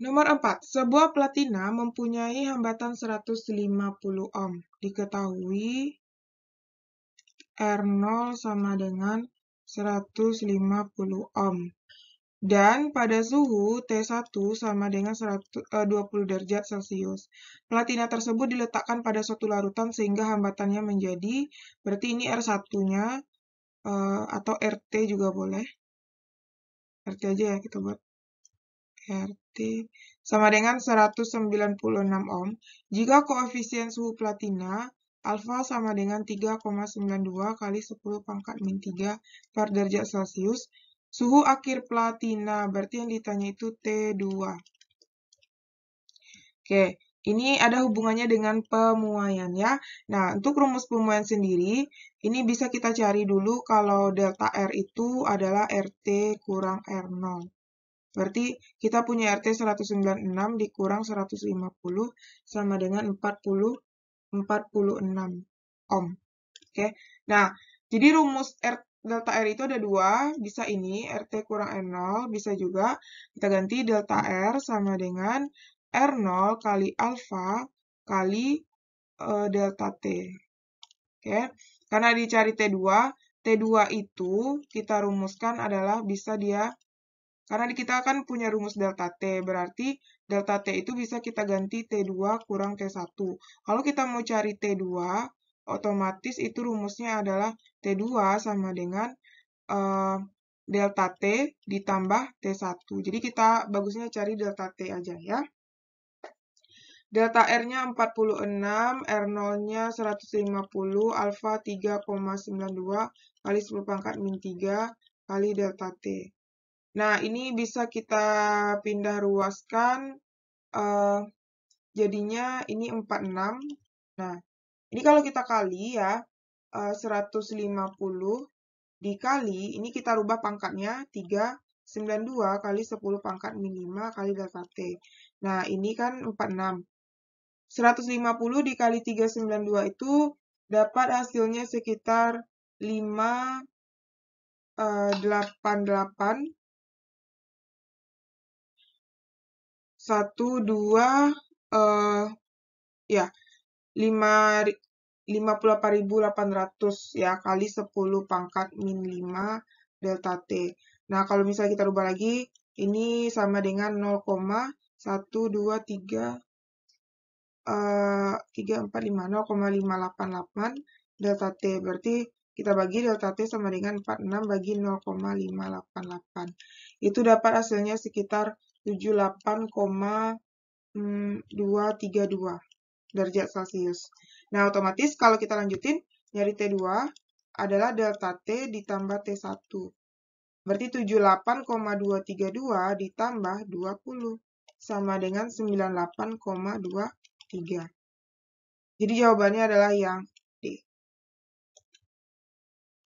Nomor 4. Sebuah platina mempunyai hambatan 150 ohm. Diketahui R0 sama dengan 150 ohm. Dan pada suhu T1 sama dengan 20 eh, derajat Celcius. Platina tersebut diletakkan pada suatu larutan sehingga hambatannya menjadi, berarti ini R1-nya eh, atau RT juga boleh. RT aja ya kita buat. RT sama dengan 196 ohm jika koefisien suhu platina alfa sama dengan 3,92 kali 10 pangkat min 3 per derajat Celcius. Suhu akhir platina, berarti yang ditanya itu T2. Oke, ini ada hubungannya dengan pemuaian ya. Nah, untuk rumus pemuaian sendiri, ini bisa kita cari dulu kalau delta R itu adalah RT kurang R0. Berarti kita punya RT 196 dikurang 150 sama dengan 40 46 ohm. Oke. Nah, jadi rumus R, delta R itu ada dua, bisa ini RT kurang R0, bisa juga kita ganti delta R sama dengan R0 kali alfa kali e, delta T. Oke. Karena dicari T2, T2 itu kita rumuskan adalah bisa dia karena kita kan punya rumus delta T, berarti delta T itu bisa kita ganti T2 kurang T1. Kalau kita mau cari T2, otomatis itu rumusnya adalah T2 sama dengan uh, delta T ditambah T1. Jadi kita bagusnya cari delta T aja ya. Delta R-nya 46, R0-nya 150, alfa 3,92 kali 10 pangkat min 3 kali delta T. Nah, ini bisa kita pindah ruaskan. Uh, jadinya ini 46. Nah, ini kalau kita kali ya, eh, uh, 150 dikali, ini kita rubah pangkatnya 392 kali 10 pangkat 5 kali delta T. Nah, ini kan 46. 150 dikali 392 itu dapat hasilnya sekitar 588 satu dua uh, ya lima lima puluh delapan ribu delapan ratus ya kali sepuluh pangkat min lima delta t. Nah kalau misalnya kita rubah lagi ini sama dengan nol satu dua eh, empat lima nol koma lima delapan delapan delta T. Berarti kita bagi delta T sama dengan 46 bagi 0,588. Itu dapat hasilnya sekitar 78,232 hmm, derajat Celcius. Nah, otomatis kalau kita lanjutin, nyari T2 adalah delta T ditambah T1. Berarti 78,232 ditambah 20 sama dengan 98,23. Jadi jawabannya adalah yang